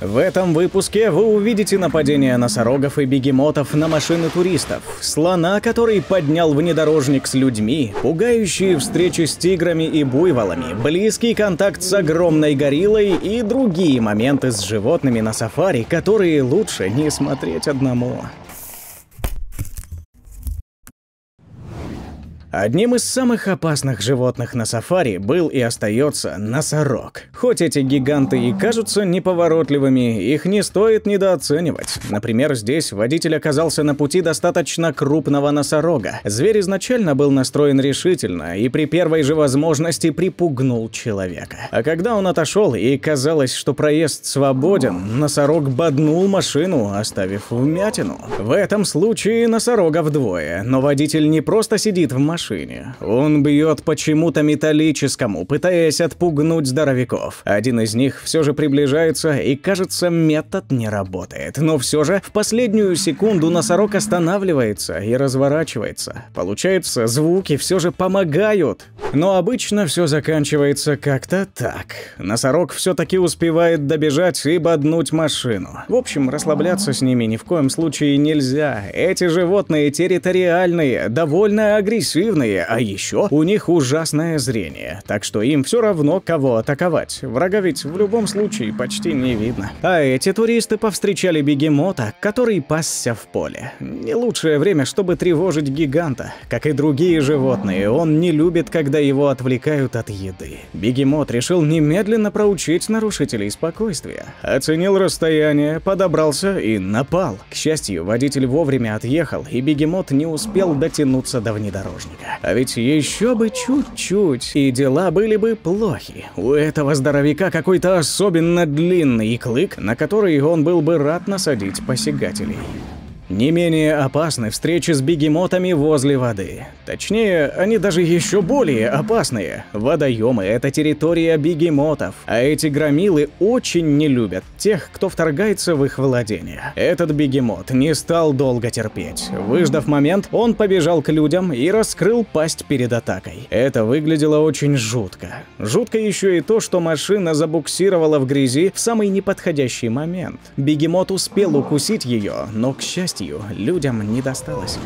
В этом выпуске вы увидите нападение носорогов и бегемотов на машины туристов, слона, который поднял внедорожник с людьми, пугающие встречи с тиграми и буйволами, близкий контакт с огромной гориллой и другие моменты с животными на сафари, которые лучше не смотреть одному. Одним из самых опасных животных на сафари был и остается носорог. Хоть эти гиганты и кажутся неповоротливыми, их не стоит недооценивать. Например, здесь водитель оказался на пути достаточно крупного носорога. Зверь изначально был настроен решительно и при первой же возможности припугнул человека. А когда он отошел и казалось, что проезд свободен, носорог боднул машину, оставив вмятину. В этом случае носорога вдвое, но водитель не просто сидит в машине, машине. Он бьет почему то металлическому, пытаясь отпугнуть здоровяков. Один из них все же приближается, и кажется, метод не работает. Но все же в последнюю секунду носорог останавливается и разворачивается. Получается, звуки все же помогают. Но обычно все заканчивается как-то так. Носорог все-таки успевает добежать и боднуть машину. В общем, расслабляться с ними ни в коем случае нельзя. Эти животные территориальные, довольно агрессивные агрессивные, а еще у них ужасное зрение, так что им все равно, кого атаковать. Врага ведь в любом случае почти не видно. А эти туристы повстречали бегемота, который пасся в поле. Не лучшее время, чтобы тревожить гиганта. Как и другие животные, он не любит, когда его отвлекают от еды. Бегемот решил немедленно проучить нарушителей спокойствия. Оценил расстояние, подобрался и напал. К счастью, водитель вовремя отъехал, и бегемот не успел дотянуться до внедорожника человека. А ведь еще бы чуть-чуть, и дела были бы плохи. У этого здоровяка какой-то особенно длинный клык, на который он был бы рад насадить посягателей. Не менее опасны встречи с бегемотами возле воды. Точнее, они даже еще более опасные. Водоемы – это территория бегемотов, а эти громилы очень не любят тех, кто вторгается в их владение. Этот бегемот не стал долго терпеть. Выждав момент, он побежал к людям и раскрыл пасть перед атакой. Это выглядело очень жутко. Жутко еще и то, что машина забуксировала в грязи в самый неподходящий момент. Бегемот успел укусить ее, но, к счастью, счастью, людям не досталось.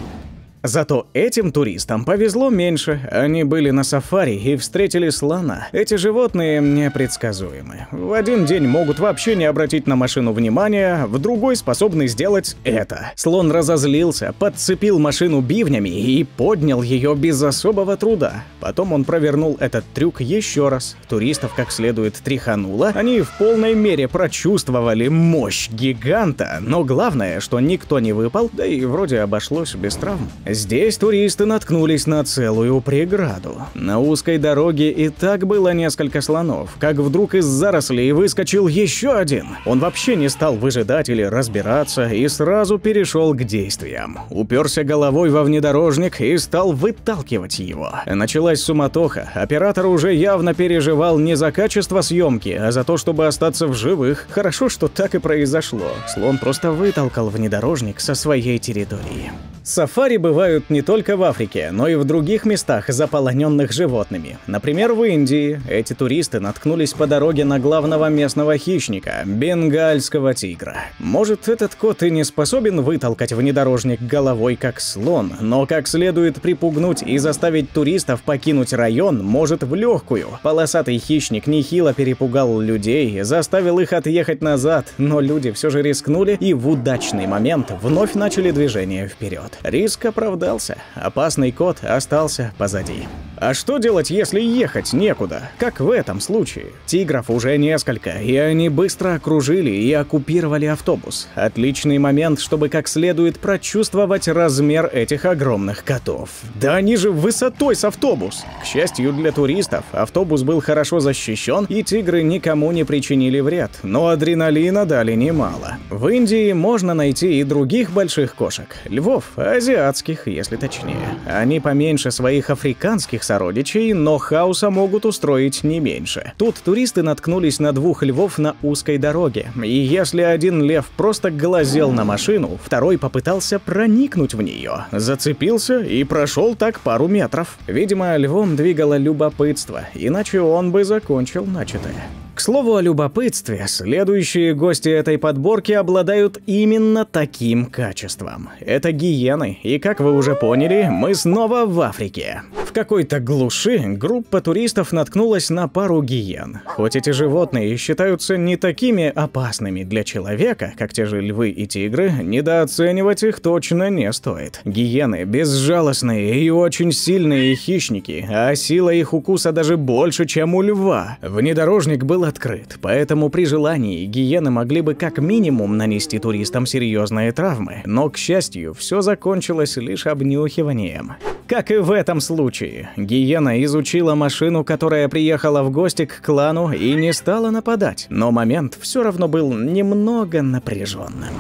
Зато этим туристам повезло меньше. Они были на сафари и встретили слона. Эти животные непредсказуемы. В один день могут вообще не обратить на машину внимания, в другой способны сделать это. Слон разозлился, подцепил машину бивнями и поднял ее без особого труда. Потом он провернул этот трюк еще раз. Туристов как следует тряхануло. Они в полной мере прочувствовали мощь гиганта. Но главное, что никто не выпал, да и вроде обошлось без травм. Здесь туристы наткнулись на целую преграду. На узкой дороге и так было несколько слонов, как вдруг из зарослей выскочил еще один. Он вообще не стал выжидать или разбираться и сразу перешел к действиям. Уперся головой во внедорожник и стал выталкивать его. Началась суматоха, оператор уже явно переживал не за качество съемки, а за то, чтобы остаться в живых. Хорошо, что так и произошло. Слон просто вытолкал внедорожник со своей территории. Сафари бывает бывают не только в Африке, но и в других местах, заполоненных животными. Например, в Индии эти туристы наткнулись по дороге на главного местного хищника – бенгальского тигра. Может, этот кот и не способен вытолкать внедорожник головой как слон, но как следует припугнуть и заставить туристов покинуть район может в легкую. Полосатый хищник нехило перепугал людей, заставил их отъехать назад, но люди все же рискнули и в удачный момент вновь начали движение вперед. Риск оправдан удался. Опасный кот остался позади. А что делать, если ехать некуда? Как в этом случае? Тигров уже несколько, и они быстро окружили и оккупировали автобус. Отличный момент, чтобы как следует прочувствовать размер этих огромных котов. Да они же высотой с автобус! К счастью для туристов, автобус был хорошо защищен, и тигры никому не причинили вред, но адреналина дали немало. В Индии можно найти и других больших кошек – львов, азиатских, если точнее. Они поменьше своих африканских сородичей, но хаоса могут устроить не меньше. Тут туристы наткнулись на двух львов на узкой дороге, и если один лев просто глазел на машину, второй попытался проникнуть в нее, зацепился и прошел так пару метров. Видимо, львом двигало любопытство, иначе он бы закончил начатое. К слову о любопытстве, следующие гости этой подборки обладают именно таким качеством. Это гиены, и как вы уже поняли, мы снова в Африке. В какой-то глуши группа туристов наткнулась на пару гиен. Хоть эти животные считаются не такими опасными для человека, как те же львы и тигры, недооценивать их точно не стоит. Гиены безжалостные и очень сильные хищники, а сила их укуса даже больше, чем у льва. Внедорожник был открыт, поэтому при желании гиены могли бы как минимум нанести туристам серьезные травмы, но, к счастью, все закончилось лишь обнюхиванием. Как и в этом случае, гиена изучила машину, которая приехала в гости к клану и не стала нападать, но момент все равно был немного напряженным.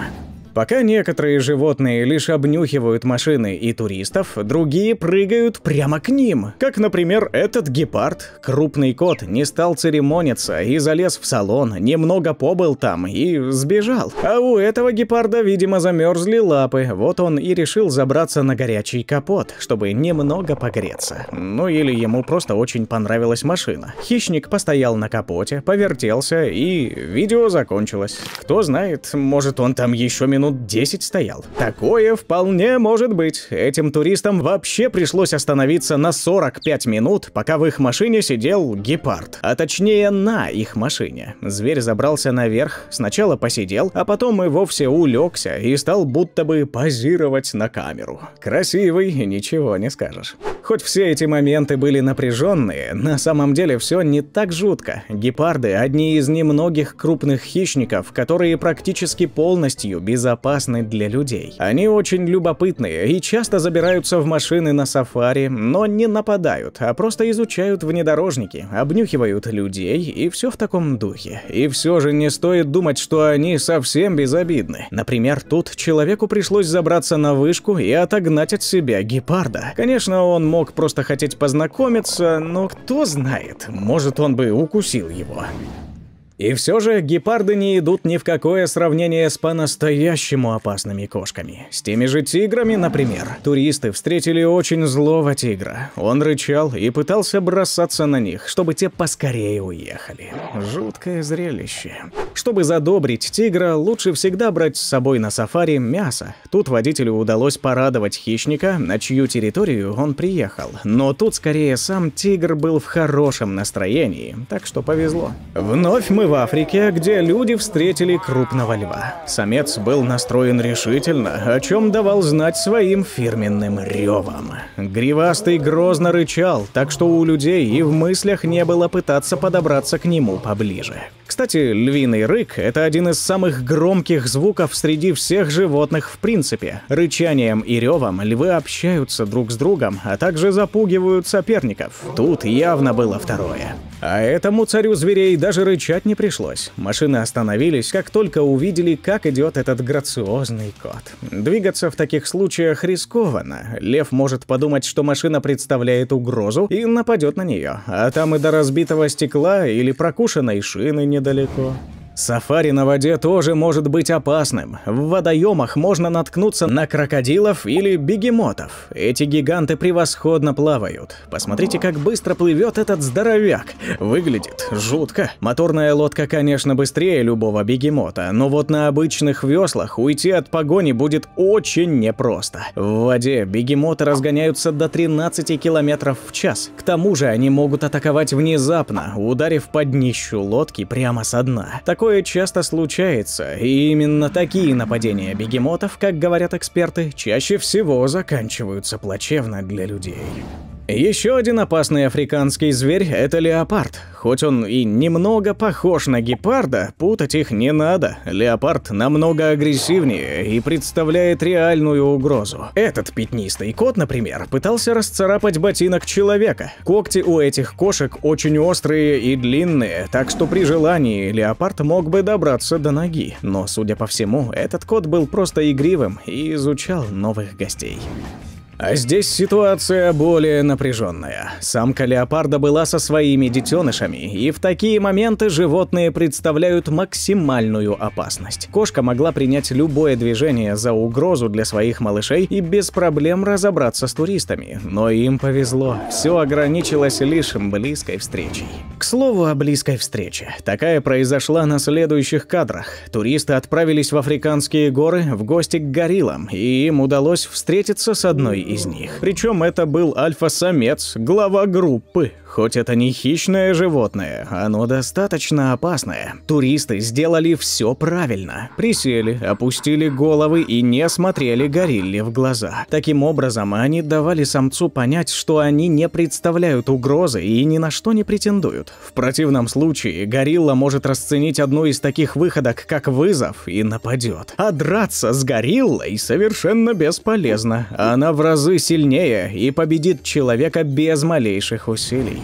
Пока некоторые животные лишь обнюхивают машины и туристов, другие прыгают прямо к ним. Как, например, этот гепард, крупный кот, не стал церемониться и залез в салон, немного побыл там и сбежал. А у этого гепарда, видимо, замерзли лапы, вот он и решил забраться на горячий капот, чтобы немного погреться. Ну или ему просто очень понравилась машина. Хищник постоял на капоте, повертелся и видео закончилось. Кто знает, может он там еще минут минут 10 стоял. Такое вполне может быть. Этим туристам вообще пришлось остановиться на 45 минут, пока в их машине сидел гепард. А точнее, на их машине. Зверь забрался наверх, сначала посидел, а потом и вовсе улегся и стал будто бы позировать на камеру. Красивый, ничего не скажешь. Хоть все эти моменты были напряженные, на самом деле все не так жутко. Гепарды – одни из немногих крупных хищников, которые практически полностью безопасны для людей. Они очень любопытные и часто забираются в машины на сафари, но не нападают, а просто изучают внедорожники, обнюхивают людей и все в таком духе. И все же не стоит думать, что они совсем безобидны. Например, тут человеку пришлось забраться на вышку и отогнать от себя гепарда. Конечно, он мог просто хотеть познакомиться, но кто знает, может он бы укусил его. И все же гепарды не идут ни в какое сравнение с по-настоящему опасными кошками. С теми же тиграми, например. Туристы встретили очень злого тигра. Он рычал и пытался бросаться на них, чтобы те поскорее уехали. Жуткое зрелище. Чтобы задобрить тигра, лучше всегда брать с собой на сафари мясо. Тут водителю удалось порадовать хищника, на чью территорию он приехал. Но тут скорее сам тигр был в хорошем настроении, так что повезло. Вновь мы в Африке, где люди встретили крупного льва. Самец был настроен решительно, о чем давал знать своим фирменным ревом. Гривастый грозно рычал, так что у людей и в мыслях не было пытаться подобраться к нему поближе. Кстати, львиный рык – это один из самых громких звуков среди всех животных в принципе. Рычанием и ревом львы общаются друг с другом, а также запугивают соперников. Тут явно было второе. А этому царю зверей даже рычать не не пришлось. Машины остановились, как только увидели, как идет этот грациозный кот. Двигаться в таких случаях рискованно. Лев может подумать, что машина представляет угрозу и нападет на нее. А там и до разбитого стекла или прокушенной шины недалеко. Сафари на воде тоже может быть опасным. В водоемах можно наткнуться на крокодилов или бегемотов. Эти гиганты превосходно плавают. Посмотрите, как быстро плывет этот здоровяк. Выглядит жутко. Моторная лодка, конечно, быстрее любого бегемота, но вот на обычных веслах уйти от погони будет очень непросто. В воде бегемоты разгоняются до 13 км в час. К тому же они могут атаковать внезапно, ударив под днищу лодки прямо со дна. Такой Такое часто случается, и именно такие нападения бегемотов, как говорят эксперты, чаще всего заканчиваются плачевно для людей. Еще один опасный африканский зверь – это леопард. Хоть он и немного похож на гепарда, путать их не надо. Леопард намного агрессивнее и представляет реальную угрозу. Этот пятнистый кот, например, пытался расцарапать ботинок человека. Когти у этих кошек очень острые и длинные, так что при желании леопард мог бы добраться до ноги. Но, судя по всему, этот кот был просто игривым и изучал новых гостей. А здесь ситуация более напряженная. Самка леопарда была со своими детенышами, и в такие моменты животные представляют максимальную опасность. Кошка могла принять любое движение за угрозу для своих малышей и без проблем разобраться с туристами. Но им повезло, все ограничилось лишь близкой встречей. К слову о близкой встрече. Такая произошла на следующих кадрах. Туристы отправились в африканские горы в гости к гориллам, и им удалось встретиться с одной из них. Причем это был альфа-самец, глава группы. Хоть это не хищное животное, оно достаточно опасное. Туристы сделали все правильно. Присели, опустили головы и не смотрели горилле в глаза. Таким образом, они давали самцу понять, что они не представляют угрозы и ни на что не претендуют. В противном случае, горилла может расценить одну из таких выходок как вызов и нападет. А драться с гориллой совершенно бесполезно. Она в разы сильнее и победит человека без малейших усилий.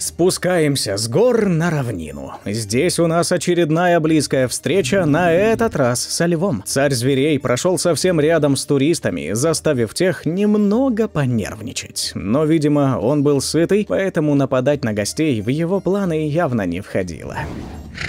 Спускаемся с гор на равнину. Здесь у нас очередная близкая встреча, на этот раз со львом. Царь зверей прошел совсем рядом с туристами, заставив тех немного понервничать. Но, видимо, он был сытый, поэтому нападать на гостей в его планы явно не входило.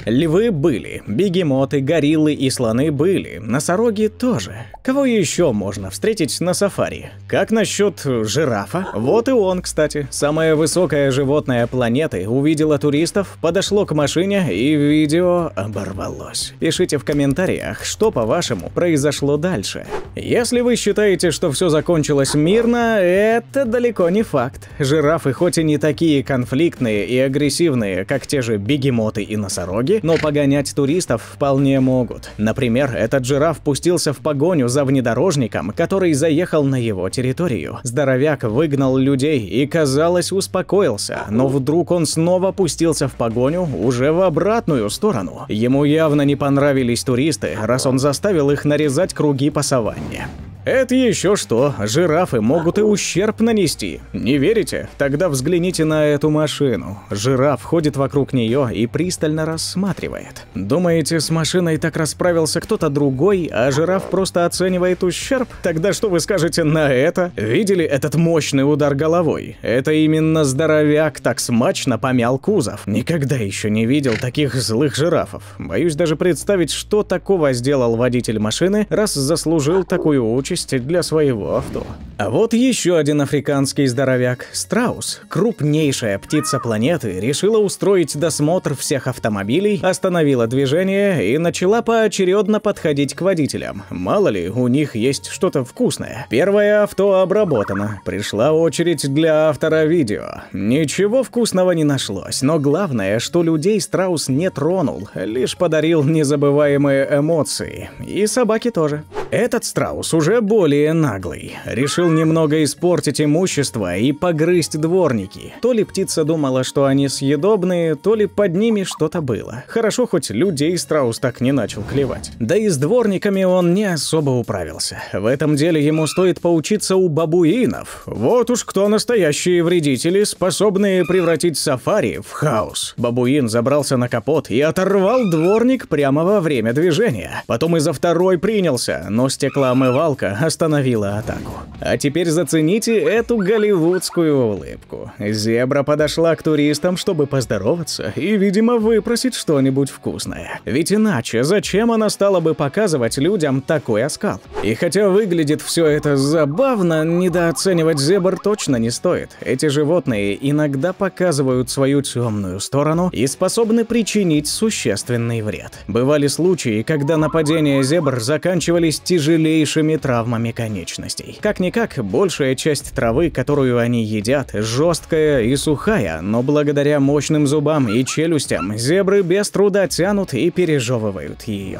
Львы были, бегемоты, гориллы и слоны были, носороги тоже. Кого еще можно встретить на сафари? Как насчет жирафа? Вот и он, кстати. Самое высокое животное планеты планеты, увидела туристов, подошло к машине и видео оборвалось. Пишите в комментариях, что по-вашему произошло дальше. Если вы считаете, что все закончилось мирно, это далеко не факт. Жирафы хоть и не такие конфликтные и агрессивные, как те же бегемоты и носороги, но погонять туристов вполне могут. Например, этот жираф пустился в погоню за внедорожником, который заехал на его территорию. Здоровяк выгнал людей и, казалось, успокоился, но вдруг вдруг он снова пустился в погоню, уже в обратную сторону. Ему явно не понравились туристы, раз он заставил их нарезать круги по саванне. Это еще что, жирафы могут и ущерб нанести. Не верите? Тогда взгляните на эту машину. Жираф ходит вокруг нее и пристально рассматривает. Думаете, с машиной так расправился кто-то другой, а жираф просто оценивает ущерб? Тогда что вы скажете на это? Видели этот мощный удар головой? Это именно здоровяк так смачно помял кузов. Никогда еще не видел таких злых жирафов. Боюсь даже представить, что такого сделал водитель машины, раз заслужил такую участь почести для своего авто. А вот еще один африканский здоровяк – страус, крупнейшая птица планеты, решила устроить досмотр всех автомобилей, остановила движение и начала поочередно подходить к водителям. Мало ли, у них есть что-то вкусное. Первое авто обработано, пришла очередь для автора видео. Ничего вкусного не нашлось, но главное, что людей страус не тронул, лишь подарил незабываемые эмоции. И собаки тоже. Этот страус уже более наглый. Решил немного испортить имущество и погрызть дворники. То ли птица думала, что они съедобные, то ли под ними что-то было. Хорошо, хоть людей страус так не начал клевать. Да и с дворниками он не особо управился. В этом деле ему стоит поучиться у бабуинов. Вот уж кто настоящие вредители, способные превратить сафари в хаос. Бабуин забрался на капот и оторвал дворник прямо во время движения. Потом и за второй принялся, но стеклоомывалка остановила атаку. А теперь зацените эту голливудскую улыбку. Зебра подошла к туристам, чтобы поздороваться и, видимо, выпросить что-нибудь вкусное. Ведь иначе зачем она стала бы показывать людям такой оскал? И хотя выглядит все это забавно, недооценивать зебр точно не стоит. Эти животные иногда показывают свою темную сторону и способны причинить существенный вред. Бывали случаи, когда нападения зебр заканчивались тяжелейшими травмами травмами конечностей. Как-никак, большая часть травы, которую они едят, жесткая и сухая, но благодаря мощным зубам и челюстям зебры без труда тянут и пережевывают ее.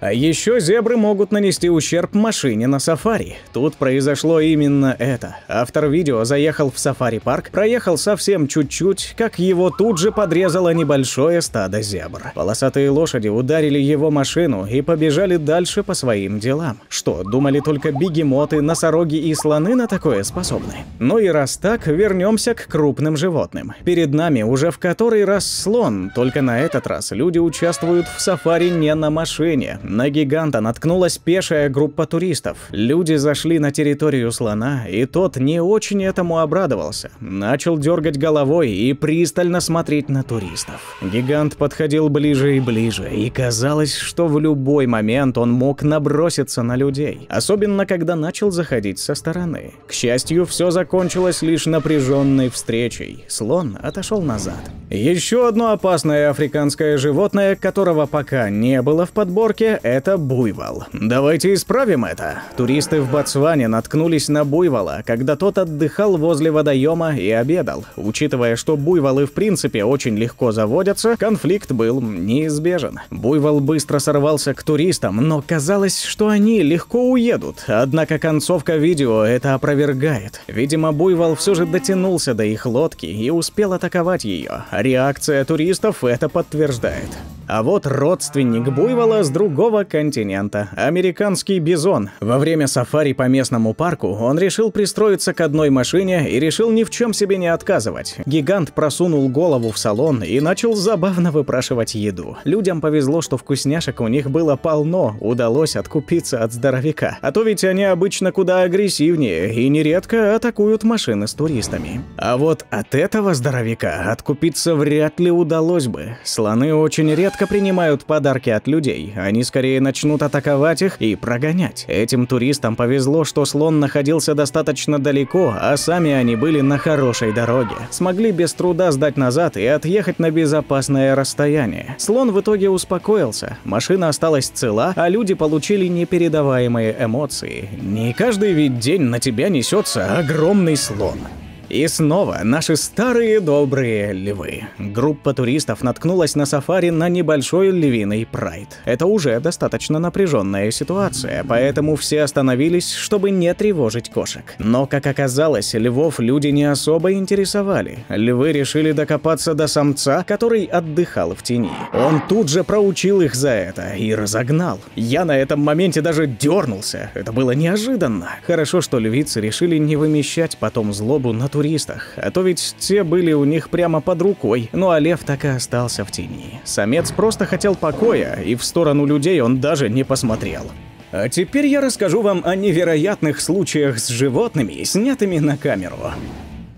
А еще зебры могут нанести ущерб машине на сафари. Тут произошло именно это. Автор видео заехал в сафари-парк, проехал совсем чуть-чуть, как его тут же подрезало небольшое стадо зебр. Полосатые лошади ударили его машину и побежали дальше по своим делам. Что, думали только бегемоты, носороги и слоны на такое способны? Ну и раз так, вернемся к крупным животным. Перед нами уже в который раз слон, только на этот раз люди участвуют в сафари не на машине, на гиганта наткнулась пешая группа туристов. Люди зашли на территорию слона, и тот не очень этому обрадовался. Начал дергать головой и пристально смотреть на туристов. Гигант подходил ближе и ближе, и казалось, что в любой момент он мог наброситься на людей. Особенно, когда начал заходить со стороны. К счастью, все закончилось лишь напряженной встречей. Слон отошел назад. Еще одно опасное африканское животное, которого пока не было в подборке, это буйвол. Давайте исправим это. Туристы в Ботсване наткнулись на буйвола, когда тот отдыхал возле водоема и обедал. Учитывая, что буйволы в принципе очень легко заводятся, конфликт был неизбежен. Буйвол быстро сорвался к туристам, но казалось, что они легко уедут. Однако концовка видео это опровергает. Видимо, буйвол все же дотянулся до их лодки и успел атаковать ее. Реакция туристов это подтверждает. А вот родственник буйвола с другого континента – американский бизон. Во время сафари по местному парку он решил пристроиться к одной машине и решил ни в чем себе не отказывать. Гигант просунул голову в салон и начал забавно выпрашивать еду. Людям повезло, что вкусняшек у них было полно, удалось откупиться от здоровяка. А то ведь они обычно куда агрессивнее и нередко атакуют машины с туристами. А вот от этого здоровяка откупиться вряд ли удалось бы. Слоны очень редко редко принимают подарки от людей, они скорее начнут атаковать их и прогонять. Этим туристам повезло, что слон находился достаточно далеко, а сами они были на хорошей дороге. Смогли без труда сдать назад и отъехать на безопасное расстояние. Слон в итоге успокоился, машина осталась цела, а люди получили непередаваемые эмоции. Не каждый ведь день на тебя несется огромный слон. И снова наши старые добрые львы. Группа туристов наткнулась на сафари на небольшой львиный прайд. Это уже достаточно напряженная ситуация, поэтому все остановились, чтобы не тревожить кошек. Но, как оказалось, львов люди не особо интересовали. Львы решили докопаться до самца, который отдыхал в тени. Он тут же проучил их за это и разогнал. Я на этом моменте даже дернулся. Это было неожиданно. Хорошо, что львицы решили не вымещать потом злобу на туристов туристах, а то ведь те были у них прямо под рукой. Ну а лев так и остался в тени. Самец просто хотел покоя, и в сторону людей он даже не посмотрел. А теперь я расскажу вам о невероятных случаях с животными, снятыми на камеру.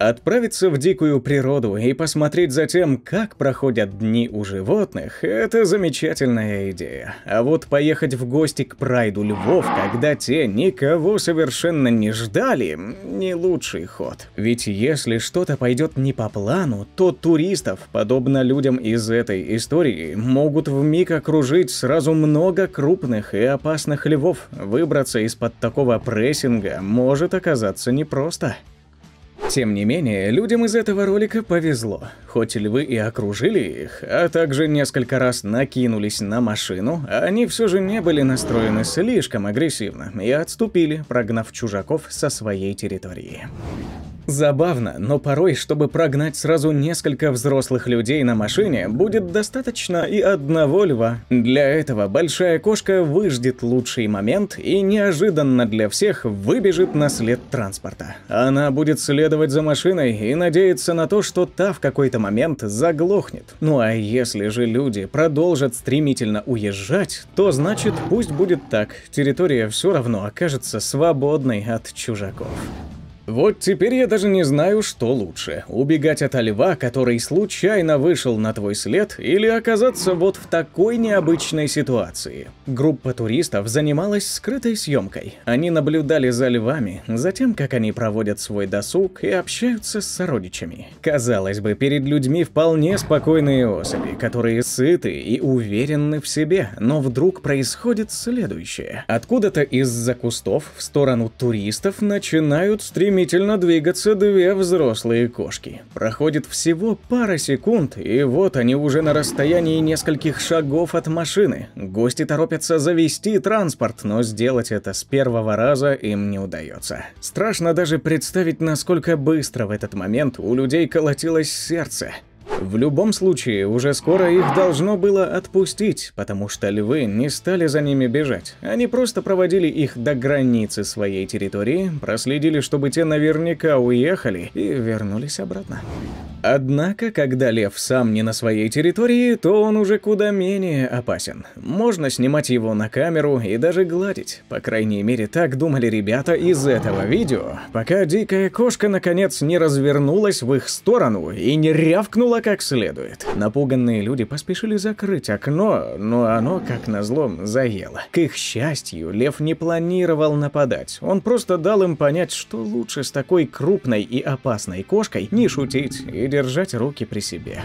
Отправиться в дикую природу и посмотреть за тем, как проходят дни у животных – это замечательная идея. А вот поехать в гости к прайду львов, когда те никого совершенно не ждали – не лучший ход. Ведь если что-то пойдет не по плану, то туристов, подобно людям из этой истории, могут вмиг окружить сразу много крупных и опасных львов. Выбраться из-под такого прессинга может оказаться непросто. Тем не менее, людям из этого ролика повезло. Хоть львы и окружили их, а также несколько раз накинулись на машину, они все же не были настроены слишком агрессивно и отступили, прогнав чужаков со своей территории. Забавно, но порой, чтобы прогнать сразу несколько взрослых людей на машине, будет достаточно и одного льва. Для этого большая кошка выждет лучший момент и неожиданно для всех выбежит на след транспорта. Она будет следовать за машиной и надеяться на то, что та в какой-то момент заглохнет. Ну а если же люди продолжат стремительно уезжать, то значит пусть будет так, территория все равно окажется свободной от чужаков. Вот теперь я даже не знаю, что лучше. Убегать от льва, который случайно вышел на твой след, или оказаться вот в такой необычной ситуации. Группа туристов занималась скрытой съемкой. Они наблюдали за львами, за тем, как они проводят свой досуг и общаются с сородичами. Казалось бы, перед людьми вполне спокойные особи, которые сыты и уверены в себе, но вдруг происходит следующее. Откуда-то из-за кустов в сторону туристов начинают стремиться стремительно двигаться две взрослые кошки. Проходит всего пара секунд, и вот они уже на расстоянии нескольких шагов от машины. Гости торопятся завести транспорт, но сделать это с первого раза им не удается. Страшно даже представить, насколько быстро в этот момент у людей колотилось сердце. В любом случае, уже скоро их должно было отпустить, потому что львы не стали за ними бежать. Они просто проводили их до границы своей территории, проследили, чтобы те наверняка уехали и вернулись обратно. Однако, когда лев сам не на своей территории, то он уже куда менее опасен. Можно снимать его на камеру и даже гладить. По крайней мере, так думали ребята из этого видео, пока дикая кошка наконец не развернулась в их сторону и не рявкнула, как как следует. Напуганные люди поспешили закрыть окно, но оно, как назло, заело. К их счастью, лев не планировал нападать. Он просто дал им понять, что лучше с такой крупной и опасной кошкой не шутить и держать руки при себе.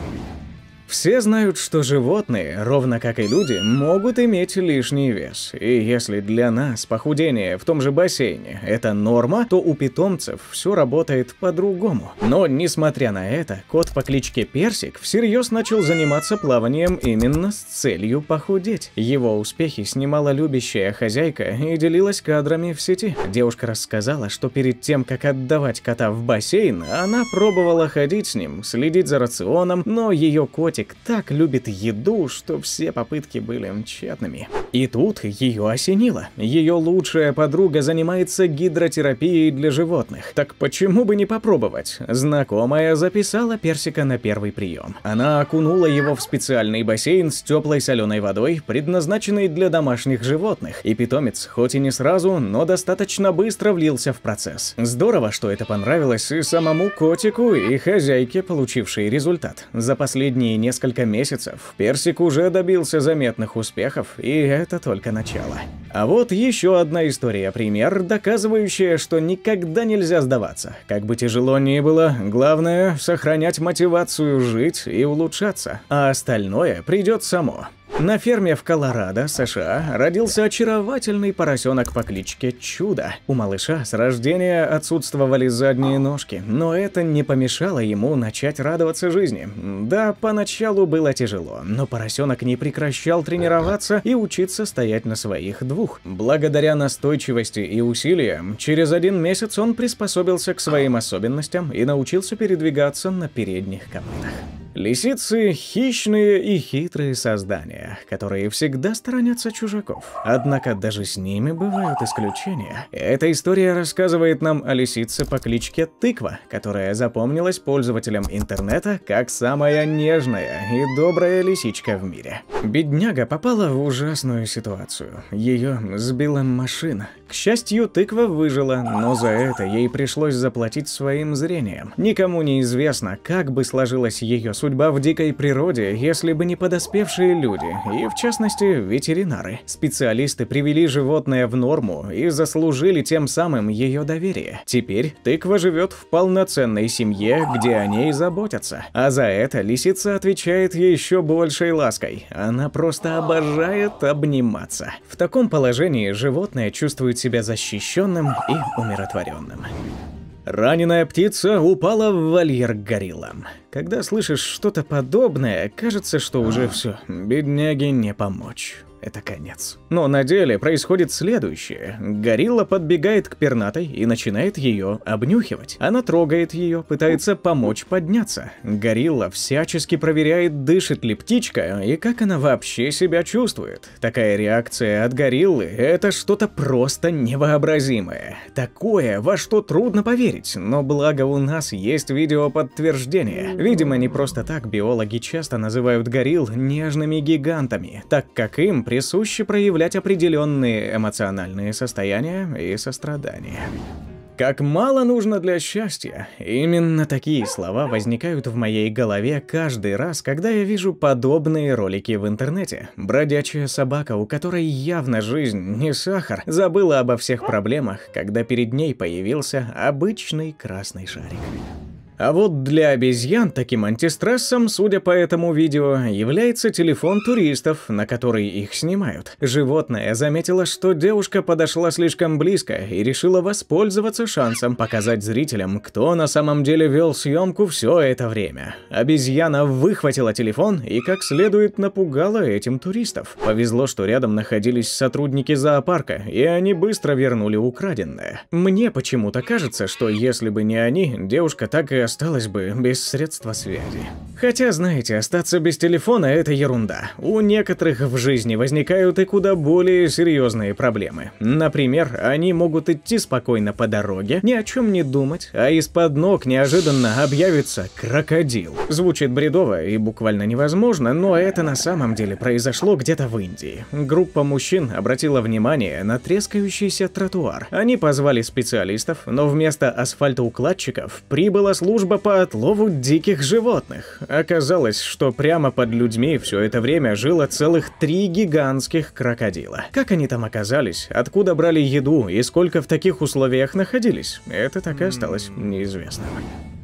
Все знают, что животные, ровно как и люди, могут иметь лишний вес. И если для нас похудение в том же бассейне – это норма, то у питомцев все работает по-другому. Но, несмотря на это, кот по кличке Персик всерьез начал заниматься плаванием именно с целью похудеть. Его успехи снимала любящая хозяйка и делилась кадрами в сети. Девушка рассказала, что перед тем, как отдавать кота в бассейн, она пробовала ходить с ним, следить за рационом, но ее кот котик так любит еду, что все попытки были тщетными. И тут ее осенило. Ее лучшая подруга занимается гидротерапией для животных. Так почему бы не попробовать? Знакомая записала персика на первый прием. Она окунула его в специальный бассейн с теплой соленой водой, предназначенной для домашних животных, и питомец, хоть и не сразу, но достаточно быстро влился в процесс. Здорово, что это понравилось и самому котику, и хозяйке, получившей результат. За последние несколько месяцев Персик уже добился заметных успехов, и это только начало. А вот еще одна история, пример, доказывающая, что никогда нельзя сдаваться. Как бы тяжело ни было, главное – сохранять мотивацию жить и улучшаться, а остальное придет само. На ферме в Колорадо, США, родился очаровательный поросенок по кличке Чудо. У малыша с рождения отсутствовали задние ножки, но это не помешало ему начать радоваться жизни. Да, поначалу было тяжело, но поросенок не прекращал тренироваться и учиться стоять на своих двух. Благодаря настойчивости и усилиям, через один месяц он приспособился к своим особенностям и научился передвигаться на передних копытах. Лисицы — хищные и хитрые создания, которые всегда сторонятся чужаков. Однако даже с ними бывают исключения. Эта история рассказывает нам о лисице по кличке Тыква, которая запомнилась пользователям интернета как самая нежная и добрая лисичка в мире. Бедняга попала в ужасную ситуацию. Ее сбила машина, к счастью, тыква выжила, но за это ей пришлось заплатить своим зрением. Никому не известно, как бы сложилась ее судьба в дикой природе, если бы не подоспевшие люди, и в частности ветеринары. Специалисты привели животное в норму и заслужили тем самым ее доверие. Теперь тыква живет в полноценной семье, где о ней заботятся. А за это лисица отвечает еще большей лаской. Она просто обожает обниматься. В таком положении животное чувствует чувствует себя защищенным и умиротворенным. Раненая птица упала в вольер к гориллам. Когда слышишь что-то подобное, кажется, что уже все, бедняге не помочь это конец. Но на деле происходит следующее. Горилла подбегает к пернатой и начинает ее обнюхивать. Она трогает ее, пытается помочь подняться. Горилла всячески проверяет, дышит ли птичка и как она вообще себя чувствует. Такая реакция от гориллы – это что-то просто невообразимое. Такое, во что трудно поверить, но благо у нас есть видео подтверждение. Видимо, не просто так биологи часто называют горилл нежными гигантами, так как им при присуще проявлять определенные эмоциональные состояния и сострадания. Как мало нужно для счастья. Именно такие слова возникают в моей голове каждый раз, когда я вижу подобные ролики в интернете. Бродячая собака, у которой явно жизнь не сахар, забыла обо всех проблемах, когда перед ней появился обычный красный шарик. А вот для обезьян таким антистрессом, судя по этому видео, является телефон туристов, на который их снимают. Животное заметило, что девушка подошла слишком близко и решила воспользоваться шансом показать зрителям, кто на самом деле вел съемку все это время. Обезьяна выхватила телефон и как следует напугала этим туристов. Повезло, что рядом находились сотрудники зоопарка, и они быстро вернули украденное. Мне почему-то кажется, что если бы не они, девушка так и Осталось бы без средства связи. Хотя, знаете, остаться без телефона – это ерунда. У некоторых в жизни возникают и куда более серьезные проблемы. Например, они могут идти спокойно по дороге, ни о чем не думать, а из-под ног неожиданно объявится крокодил. Звучит бредово и буквально невозможно, но это на самом деле произошло где-то в Индии. Группа мужчин обратила внимание на трескающийся тротуар. Они позвали специалистов, но вместо асфальтоукладчиков прибыла служба служба по отлову диких животных. Оказалось, что прямо под людьми все это время жило целых три гигантских крокодила. Как они там оказались, откуда брали еду и сколько в таких условиях находились, это так и осталось неизвестным.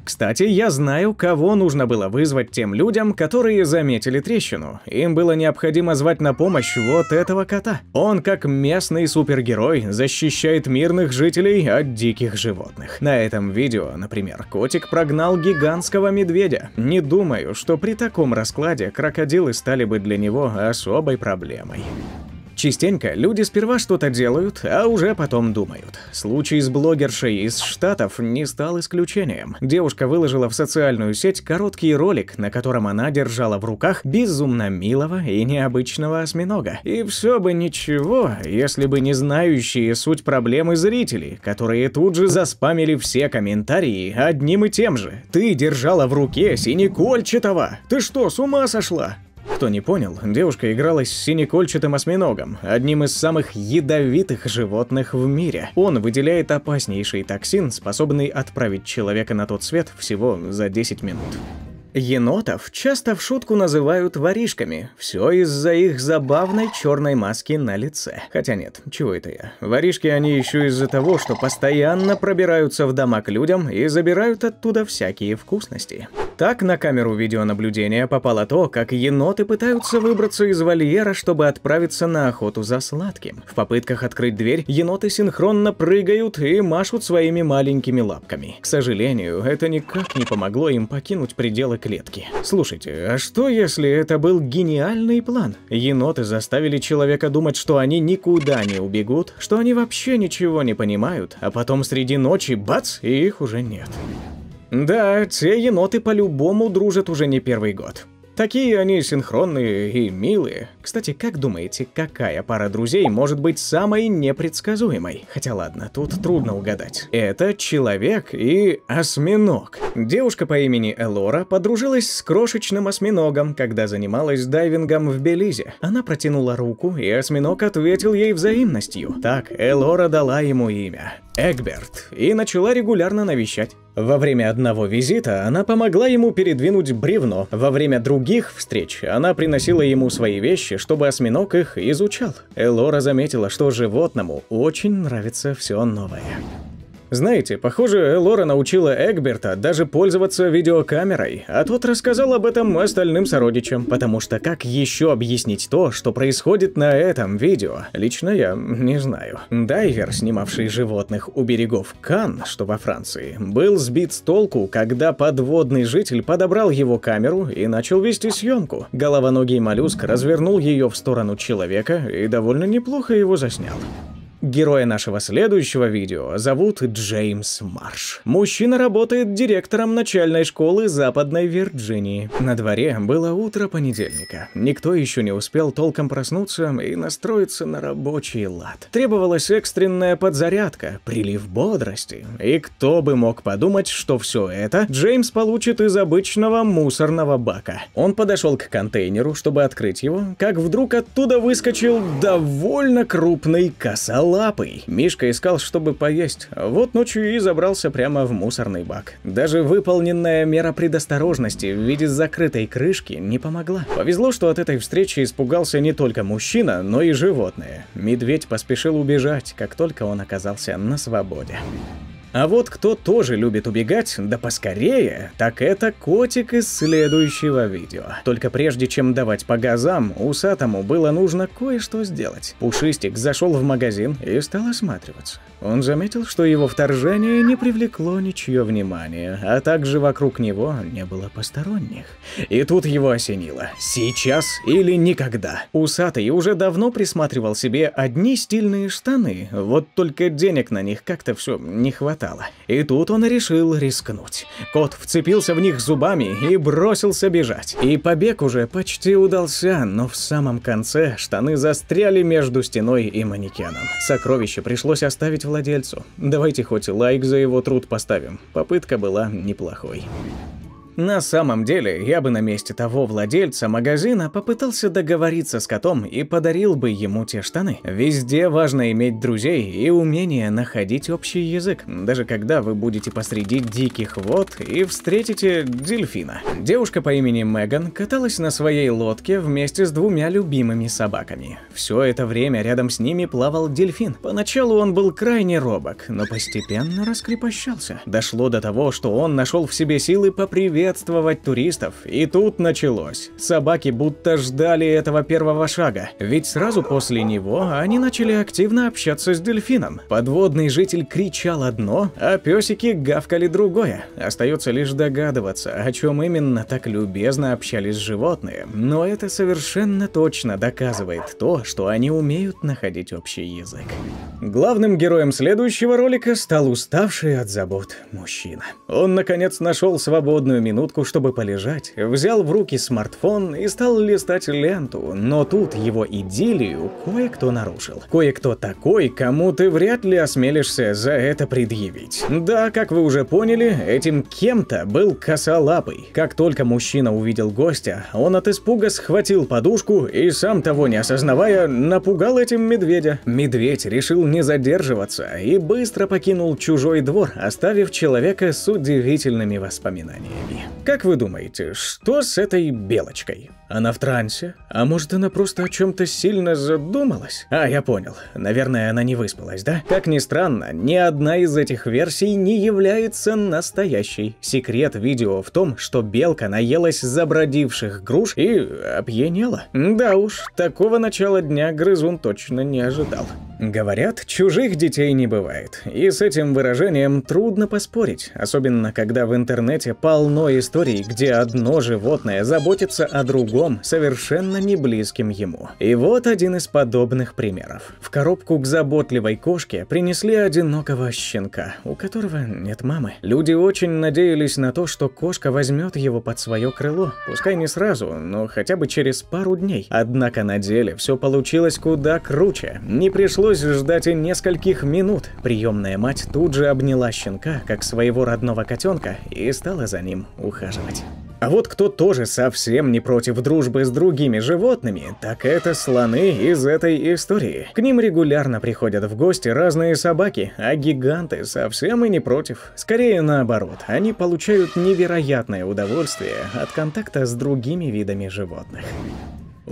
Кстати, я знаю, кого нужно было вызвать тем людям, которые заметили трещину. Им было необходимо звать на помощь вот этого кота. Он, как местный супергерой, защищает мирных жителей от диких животных. На этом видео, например, котик прогнал гигантского медведя. Не думаю, что при таком раскладе крокодилы стали бы для него особой проблемой. Частенько люди сперва что-то делают, а уже потом думают. Случай с блогершей из Штатов не стал исключением. Девушка выложила в социальную сеть короткий ролик, на котором она держала в руках безумно милого и необычного осьминога. И все бы ничего, если бы не знающие суть проблемы зрители, которые тут же заспамили все комментарии одним и тем же. «Ты держала в руке синекольчатого! Ты что, с ума сошла?» Кто не понял, девушка игралась с синекольчатым осьминогом, одним из самых ядовитых животных в мире. Он выделяет опаснейший токсин, способный отправить человека на тот свет всего за 10 минут. Енотов часто в шутку называют воришками. Все из-за их забавной черной маски на лице. Хотя нет, чего это я. Воришки они еще из-за того, что постоянно пробираются в дома к людям и забирают оттуда всякие вкусности. Так на камеру видеонаблюдения попало то, как еноты пытаются выбраться из вольера, чтобы отправиться на охоту за сладким. В попытках открыть дверь еноты синхронно прыгают и машут своими маленькими лапками. К сожалению, это никак не помогло им покинуть пределы клетки. Слушайте, а что если это был гениальный план? Еноты заставили человека думать, что они никуда не убегут, что они вообще ничего не понимают, а потом среди ночи бац, и их уже нет. Да, те еноты по-любому дружат уже не первый год. Такие они синхронные и милые. Кстати, как думаете, какая пара друзей может быть самой непредсказуемой? Хотя ладно, тут трудно угадать. Это человек и осьминог. Девушка по имени Элора подружилась с крошечным осьминогом, когда занималась дайвингом в Белизе. Она протянула руку, и осьминог ответил ей взаимностью. Так Элора дала ему имя. Эгберт. И начала регулярно навещать. Во время одного визита она помогла ему передвинуть бревно, во время других встреч она приносила ему свои вещи, чтобы осьминог их изучал. Элора заметила, что животному очень нравится все новое. Знаете, похоже, Элора научила Эгберта даже пользоваться видеокамерой, а тот рассказал об этом остальным сородичам, потому что как еще объяснить то, что происходит на этом видео? Лично я не знаю. Дайвер, снимавший животных у берегов Кан, что во Франции, был сбит с толку, когда подводный житель подобрал его камеру и начал вести съемку. Головоногий моллюск развернул ее в сторону человека и довольно неплохо его заснял. Героя нашего следующего видео зовут Джеймс Марш. Мужчина работает директором начальной школы Западной Вирджинии. На дворе было утро понедельника. Никто еще не успел толком проснуться и настроиться на рабочий лад. Требовалась экстренная подзарядка, прилив бодрости. И кто бы мог подумать, что все это Джеймс получит из обычного мусорного бака. Он подошел к контейнеру, чтобы открыть его, как вдруг оттуда выскочил довольно крупный косолапый лапой. Мишка искал, чтобы поесть. Вот ночью и забрался прямо в мусорный бак. Даже выполненная мера предосторожности в виде закрытой крышки не помогла. Повезло, что от этой встречи испугался не только мужчина, но и животное. Медведь поспешил убежать, как только он оказался на свободе. А вот кто тоже любит убегать, да поскорее, так это котик из следующего видео. Только прежде чем давать по газам, усатому было нужно кое-что сделать. Пушистик зашел в магазин и стал осматриваться. Он заметил, что его вторжение не привлекло ничье внимание, а также вокруг него не было посторонних. И тут его осенило. Сейчас или никогда. Усатый уже давно присматривал себе одни стильные штаны, вот только денег на них как-то все не хватало квартала. И тут он решил рискнуть. Кот вцепился в них зубами и бросился бежать. И побег уже почти удался, но в самом конце штаны застряли между стеной и манекеном. Сокровище пришлось оставить владельцу. Давайте хоть лайк за его труд поставим. Попытка была неплохой. На самом деле, я бы на месте того владельца магазина попытался договориться с котом и подарил бы ему те штаны. Везде важно иметь друзей и умение находить общий язык, даже когда вы будете посреди диких вод и встретите дельфина. Девушка по имени Меган каталась на своей лодке вместе с двумя любимыми собаками. Все это время рядом с ними плавал дельфин. Поначалу он был крайне робок, но постепенно раскрепощался. Дошло до того, что он нашел в себе силы поприветствовать приветствовать туристов. И тут началось. Собаки будто ждали этого первого шага, ведь сразу после него они начали активно общаться с дельфином. Подводный житель кричал одно, а песики гавкали другое. Остается лишь догадываться, о чем именно так любезно общались животные. Но это совершенно точно доказывает то, что они умеют находить общий язык. Главным героем следующего ролика стал уставший от забот мужчина. Он наконец нашел свободную минуту минутку, чтобы полежать, взял в руки смартфон и стал листать ленту, но тут его идиллию кое-кто нарушил. Кое-кто такой, кому ты вряд ли осмелишься за это предъявить. Да, как вы уже поняли, этим кем-то был косолапый. Как только мужчина увидел гостя, он от испуга схватил подушку и, сам того не осознавая, напугал этим медведя. Медведь решил не задерживаться и быстро покинул чужой двор, оставив человека с удивительными воспоминаниями. Как вы думаете, что с этой белочкой? Она в трансе? А может, она просто о чем-то сильно задумалась? А, я понял. Наверное, она не выспалась, да? Как ни странно, ни одна из этих версий не является настоящей. Секрет видео в том, что белка наелась забродивших груш и опьянела. Да уж, такого начала дня грызун точно не ожидал. Говорят, чужих детей не бывает. И с этим выражением трудно поспорить, особенно когда в интернете полно историй, где одно животное заботится о другом другом, совершенно не близким ему. И вот один из подобных примеров. В коробку к заботливой кошке принесли одинокого щенка, у которого нет мамы. Люди очень надеялись на то, что кошка возьмет его под свое крыло, пускай не сразу, но хотя бы через пару дней. Однако на деле все получилось куда круче. Не пришлось ждать и нескольких минут. Приемная мать тут же обняла щенка, как своего родного котенка, и стала за ним ухаживать. А вот кто тоже совсем не против дружбы с другими животными, так это слоны из этой истории. К ним регулярно приходят в гости разные собаки, а гиганты совсем и не против. Скорее наоборот, они получают невероятное удовольствие от контакта с другими видами животных.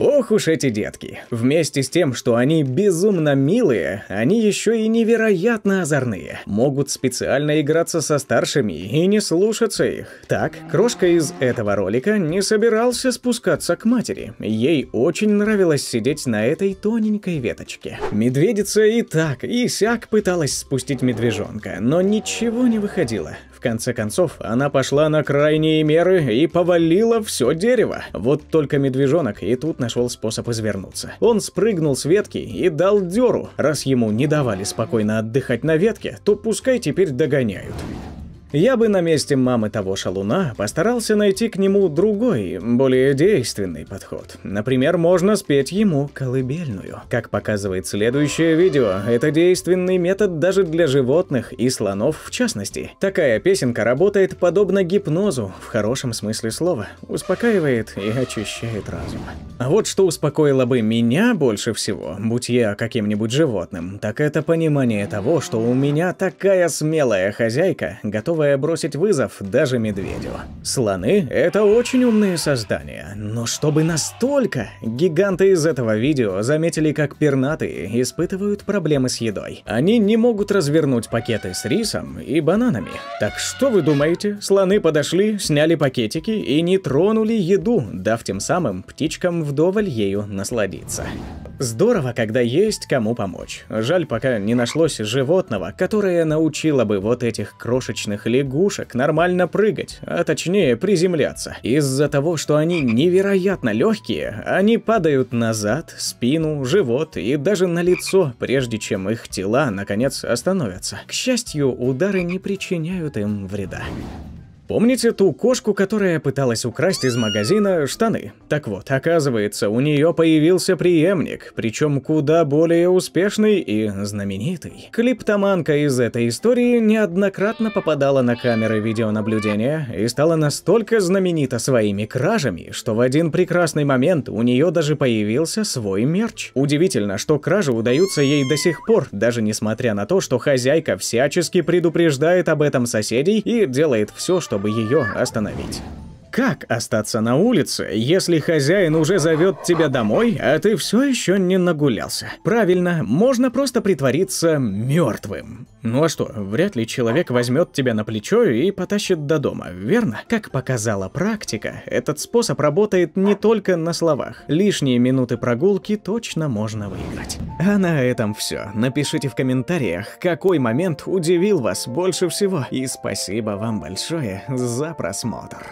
Ох уж эти детки. Вместе с тем, что они безумно милые, они еще и невероятно озорные. Могут специально играться со старшими и не слушаться их. Так, крошка из этого ролика не собирался спускаться к матери. Ей очень нравилось сидеть на этой тоненькой веточке. Медведица и так, и сяк пыталась спустить медвежонка, но ничего не выходило. В конце концов, она пошла на крайние меры и повалила все дерево. Вот только медвежонок и тут нашел способ извернуться. Он спрыгнул с ветки и дал деру. Раз ему не давали спокойно отдыхать на ветке, то пускай теперь догоняют. Я бы на месте мамы того шалуна постарался найти к нему другой, более действенный подход. Например, можно спеть ему колыбельную. Как показывает следующее видео, это действенный метод даже для животных и слонов в частности. Такая песенка работает подобно гипнозу, в хорошем смысле слова. Успокаивает и очищает разум. А вот что успокоило бы меня больше всего, будь я каким-нибудь животным, так это понимание того, что у меня такая смелая хозяйка, готова готовая бросить вызов даже медведю. Слоны — это очень умные создания, но чтобы настолько, гиганты из этого видео заметили, как пернатые испытывают проблемы с едой. Они не могут развернуть пакеты с рисом и бананами. Так что вы думаете, слоны подошли, сняли пакетики и не тронули еду, дав тем самым птичкам вдоволь ею насладиться? Здорово, когда есть кому помочь. Жаль, пока не нашлось животного, которое научило бы вот этих крошечных лягушек нормально прыгать, а точнее приземляться. Из-за того, что они невероятно легкие, они падают назад, спину, живот и даже на лицо, прежде чем их тела наконец остановятся. К счастью, удары не причиняют им вреда. Помните ту кошку, которая пыталась украсть из магазина штаны? Так вот, оказывается, у нее появился преемник, причем куда более успешный и знаменитый. Клиптоманка из этой истории неоднократно попадала на камеры видеонаблюдения и стала настолько знаменита своими кражами, что в один прекрасный момент у нее даже появился свой мерч. Удивительно, что кражи удаются ей до сих пор, даже несмотря на то, что хозяйка всячески предупреждает об этом соседей и делает все, чтобы чтобы ее остановить. Как остаться на улице, если хозяин уже зовет тебя домой, а ты все еще не нагулялся? Правильно, можно просто притвориться мертвым. Ну а что, вряд ли человек возьмет тебя на плечо и потащит до дома, верно? Как показала практика, этот способ работает не только на словах. Лишние минуты прогулки точно можно выиграть. А на этом все. Напишите в комментариях, какой момент удивил вас больше всего. И спасибо вам большое за просмотр.